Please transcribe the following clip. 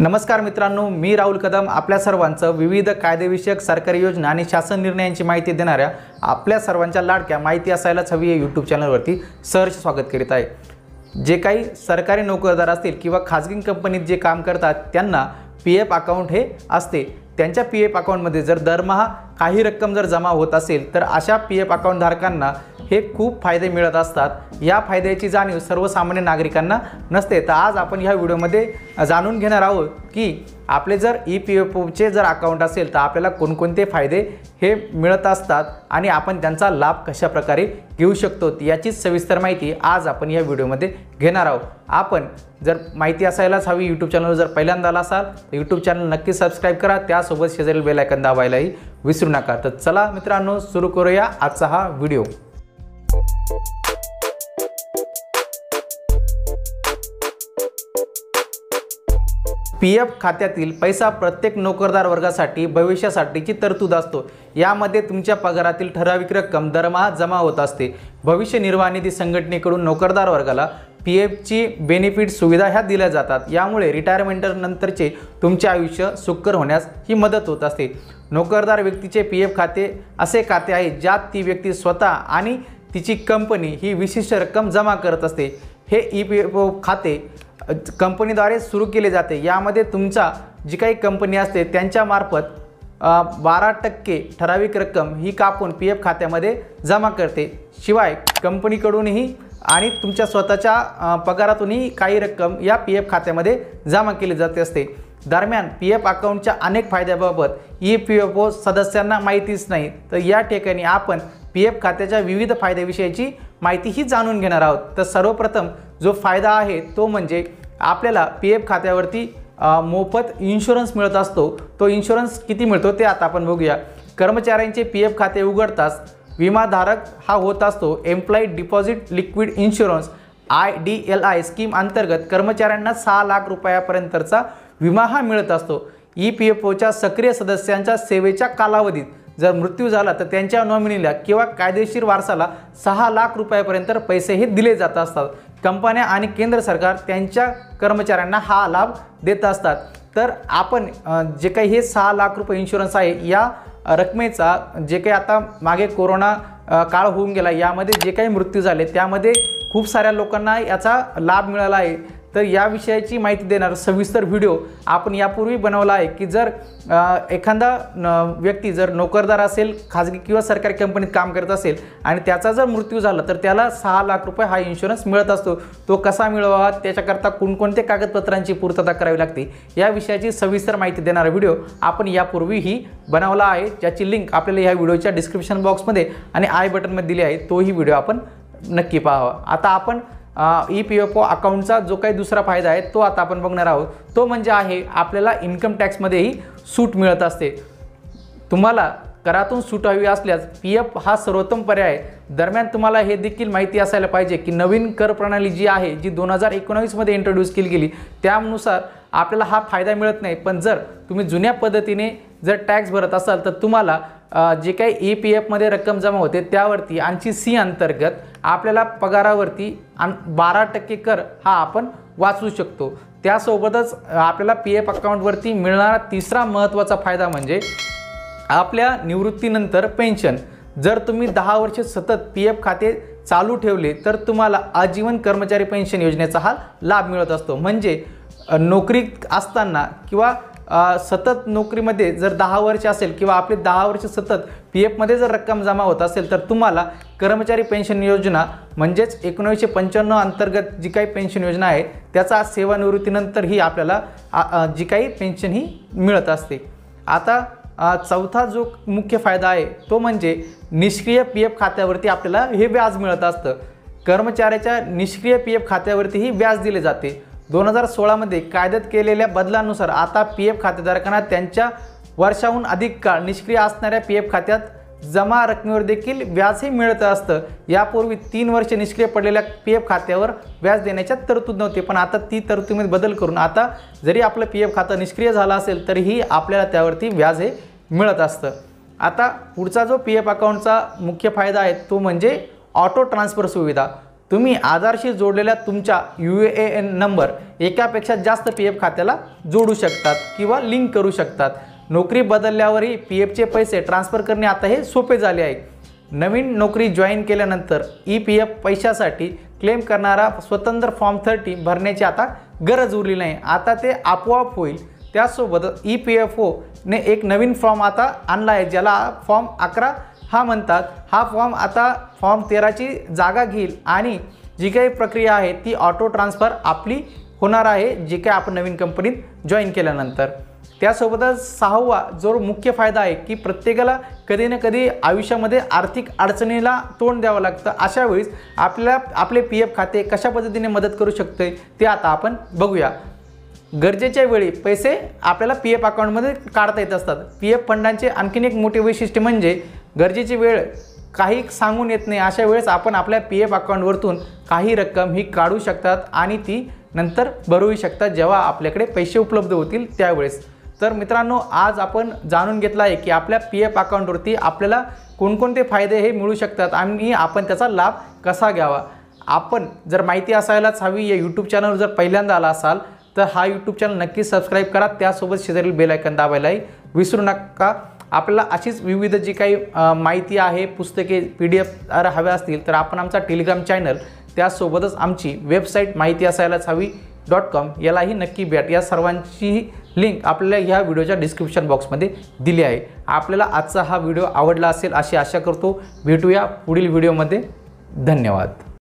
नमस्कार मित्रांनो मी राहुल कदम आपल्या सर्वांचं विविध कायदेविषयक सरकारी योजना आणि शासन निर्णयांची माहिती देणाऱ्या आपल्या सर्वांच्या लाडक्या माहिती असायलाच हवी आहे यूट्यूब चॅनलवरती सहर्ष स्वागत करीत आहे जे काही सरकारी नोकरदार असतील किंवा खाजगी कंपनीत जे काम करतात त्यांना पी एफ अकाउंट हे असते त्यांच्या पी एफ अकाउंटमध्ये जर दरमहा काही रक्कम जर जमा होत असेल तर अशा पी एफ अकाउंटधारकांना हे खूप फायदे मिळत असतात या फायद्याची जाणीव सर्वसामान्य नागरिकांना नसते तर आज आपण ह्या व्हिडिओमध्ये जाणून घेणार आहोत की आपले जर ई पी एफ ओचे जर अकाउंट असेल तर आपल्याला कोणकोणते फायदे हे मिळत असतात आणि आपण त्यांचा लाभ कशाप्रकारे घेऊ शकतो याचीच सविस्तर माहिती आज आपण या व्हिडिओमध्ये घेणार आहोत आपण जर माहिती असायलाच हवी यूट्यूब चॅनलवर जर पहिल्यांदा आला असाल तर यूट्यूब चॅनल नक्की सबस्क्राईब करा त्यासोबत शेजारील बेलायकन दाबायलाही विसरू नका तर चला मित्रांनो सुरू करूया आजचा हा व्हिडिओ पी एफ खात्यातील पैसा प्रत्येक नोकरदार वर्गासाठी भविष्यासाठीची तरतूद असतो यामध्ये तुमच्या पगारातील ठराविक रक्कम दरमहा जमा होत असते भविष्य निर्वाह निधी संघटनेकडून नोकरदार वर्गाला पी एफची बेनिफिट सुविधा ह्या दिल्या जातात यामुळे रिटायरमेंटनंतरचे तुमचे आयुष्य सुकर होण्यास ही मदत होत असते नोकरदार व्यक्तीचे पी एफ खाते असे खाते आहे ज्यात ती व्यक्ती स्वतः आणि तिची कंपनी ही विशिष्ट रक्कम जमा करत असते हे ई पी एफ ओ खाते कंपनीद्वारे सुरू केले जाते यामध्ये तुमचा जी काही कंपनी असते त्यांच्यामार्फत बारा टक्के ठराविक रक्कम ही कापून पी एफ खात्यामध्ये जमा करते शिवाय कंपनीकडूनही आणि तुमच्या स्वतःच्या पगारातूनही काही रक्कम या पी एफ खात्यामध्ये जमा केली जाते असते दरम्यान पी एफ अकाउंटच्या अनेक फायद्याबाबत ई पी एफ ओ सदस्यांना माहितीच नाही तर या ठिकाणी आपण पी एफ खात्याच्या विविध फायद्याविषयीची माहितीही जाणून घेणार आहोत तर सर्वप्रथम जो फायदा आहे तो म्हणजे आपल्याला पी एफ खात्यावरती मोफत इन्शुरन्स मिळत असतो तो इन्शुरन्स किती मिळतो ते आता आपण बघूया कर्मचाऱ्यांचे पी एफ खाते उघडताच विमाधारक हा होत असतो employed deposit linked insurance I D L I scheme अंतर्गत कर्मचाऱ्यांना सहा लाख रुपयापर्यंतचा विमा हा मिळत असतो ई पी एफ ओच्या सक्रिय सदस्यांच्या सेवेच्या कालावधीत जर मृत्यू झाला तर त्यांच्या नॉमिनीला किंवा कायदेशीर वारसाला सहा लाख रुपयापर्यंत पैसेही दिले जात असतात कंपन्या आणि केंद्र सरकार त्यांच्या कर्मचाऱ्यांना हा लाभ देत असतात तर आपण जे काही हे सहा लाख रुपये इन्शुरन्स आहे या रकमेचा जे काही आता मागे कोरोना काळ होऊन गेला यामध्ये जे काही मृत्यू झाले त्यामध्ये खूप साऱ्या लोकांना याचा लाभ मिळाला आहे तर या विषयाची माहिती देणारा सविस्तर व्हिडिओ आपण यापूर्वी बनवला आहे की जर एखादा व्यक्ती जर नोकरदार असेल खाजगी किंवा सरकारी कंपनीत काम करत असेल आणि त्याचा जर मृत्यू झाला तर त्याला सहा लाख रुपये हा इन्शुरन्स मिळत असतो तो कसा मिळवावा त्याच्याकरता कोणकोणत्या कागदपत्रांची पूर्तता करावी लागते या विषयाची सविस्तर माहिती देणारा व्हिडिओ आपण यापूर्वीही बनवला आहे ज्याची लिंक आपल्याला या व्हिडिओच्या डिस्क्रिप्शन बॉक्समध्ये आणि आय बटनमध्ये दिली आहे तोही व्हिडिओ आपण नक्की पाहावा आता आपण ई पी एफ ओ अकाउंटचा जो काही दुसरा फायदा आहे तो आता आपण बघणार आहोत तो म्हणजे आहे आपल्याला इन्कम टॅक्समध्येही सूट मिळत असते तुम्हाला करातून सूट हवी असल्यास पी एफ हा सर्वोत्तम पर्याय दरम्यान तुम्हाला हे देखील माहिती असायला पाहिजे की नवीन कर प्रणाली जी आहे जी दोन हजार एकोणावीसमध्ये इंट्रोड्यूस केली गेली त्यानुसार आपल्याला हा फायदा मिळत नाही पण जर तुम्ही जुन्या पद्धतीने जर टॅक्स भरत असाल तर तुम्हाला जे काही ई e पी एफमध्ये रक्कम जमा होते त्यावरती आणखी सी अंतर्गत आपल्याला पगारावरती आण बारा टक्के कर हा आपण वाचू शकतो त्यासोबतच आपल्याला पी एफ अकाउंटवरती मिळणारा तिसरा महत्त्वाचा फायदा म्हणजे आपल्या निवृत्तीनंतर पेन्शन जर तुम्ही दहा वर्षे सतत पी एफ खाते चालू ठेवले तर तुम्हाला आजीवन कर्मचारी पेन्शन योजनेचा हा लाभ मिळत असतो म्हणजे नोकरी असताना किंवा सतत नोकरीमध्ये जर दहा वर्ष असेल किंवा आपले दहा वर्ष सतत पी एफमध्ये जर रक्कम जमा होत असेल तर तुम्हाला कर्मचारी पेन्शन योजना म्हणजेच एकोणीसशे पंच्याण्णव अंतर्गत जी काही पेन्शन योजना आहे त्याचा सेवानिवृत्तीनंतरही आपल्याला जी काही पेन्शन ही मिळत असते आता चौथा जो मुख्य फायदा आहे तो म्हणजे निष्क्रिय पी एफ खात्यावरती आपल्याला हे व्याज मिळत असतं कर्मचाऱ्याच्या निष्क्रिय पी एफ खात्यावरतीही व्याज दिले जाते दोन हजार सोळामध्ये कायद्यात केलेल्या बदलानुसार आता पी एफ खातेधारकांना त्यांच्या वर्षाहून अधिक काळ निष्क्रिय असणाऱ्या पी एफ खात्यात जमा रकमेवर देखील व्याजही मिळत असतं यापूर्वी तीन वर्ष निष्क्रिय पडलेल्या पी एफ खात्यावर व्याज देण्याच्या तरतूद नव्हती पण आता ती तरतुदीमध्ये बदल करून आता जरी आपलं पी एफ खातं निष्क्रिय झालं असेल तरीही आपल्याला त्यावरती व्याज हे मिळत असतं आता पुढचा जो पी एफ अकाउंटचा मुख्य फायदा आहे तो म्हणजे ऑटो ट्रान्सफर सुविधा तुम्ही आधारशी जोडलेल्या तुमच्या यू ए एन नंबर एकापेक्षा जास्त पी एफ खात्याला जोडू शकतात किंवा लिंक करू शकतात नोकरी बदलल्यावरही पी एफचे पैसे ट्रान्स्फर करणे आता हे सोपे झाले आहे नवीन नोकरी जॉईन केल्यानंतर ई पी एफ पैशासाठी क्लेम करणारा स्वतंत्र फॉर्म थर्टी भरण्याची आता गरज उरली नाही आता ते आपोआप होईल त्यासोबत ई पी एफ ओने एक नवीन फॉर्म आता आणला आहे ज्याला फॉर्म अकरा हा म्हणतात हा फॉर्म आता फॉर्म तेराची जागा घेईल आणि जी काही प्रक्रिया आहे ती ऑटो ट्रान्सफर आपली होणार आहे जी काय आपण नवीन कंपनीत जॉईन केल्यानंतर त्यासोबतच सहावा जो मुख्य फायदा आहे की प्रत्येकाला कधी ना कधी आयुष्यामध्ये आर्थिक अडचणीला तोंड द्यावं लागतं अशा वेळीस आपल्या आपले पी एफ खाते कशा पद्धतीने मदत करू शकते ते आता आपण बघूया गरजेच्या वेळी पैसे आपल्याला पी एफ अकाउंटमध्ये काढता येत असतात पी एफ फंडांचे आणखीन एक मोठे वैशिष्ट्य म्हणजे गरजेची वेळ काही सांगून येत नाही अशा वेळेस आपण आपल्या पी एफ अकाउंटवरतून काही रक्कम ही काढू शकतात आणि ती नंतर भरूही शकतात जेव्हा आपल्याकडे पैसे उपलब्ध होतील त्यावेळेस तर मित्रांनो आज आपण जाणून घेतलं आहे की आपल्या पी एफ अकाउंटवरती आपल्याला कोणकोणते फायदे हे मिळू शकतात आणि आपण त्याचा लाभ कसा घ्यावा आपण जर माहिती असायलाच हवी या यूट्यूब चॅनलवर जर पहिल्यांदा आला असाल तर हा यूट्यूब चॅनल नक्की सबस्क्राईब करा त्यासोबत शेजारील बेलायकन दाबायलाही विसरू नका आपल्याला अशीच विविध जी काही माहिती आहे पुस्तके पी डी एफ हव्या असतील तर आपण आमचा टेलिग्राम चॅनल त्यासोबतच आमची वेबसाईट माहिती असायलाच हवी डॉट कॉम यालाही नक्की भेट या सर्वांची लिंक आपल्याला ह्या व्हिडिओच्या डिस्क्रिप्शन बॉक्समध्ये दिली आहे आपल्याला आजचा हा व्हिडिओ आवडला असेल अशी आशा करतो भेटूया पुढील व्हिडिओमध्ये धन्यवाद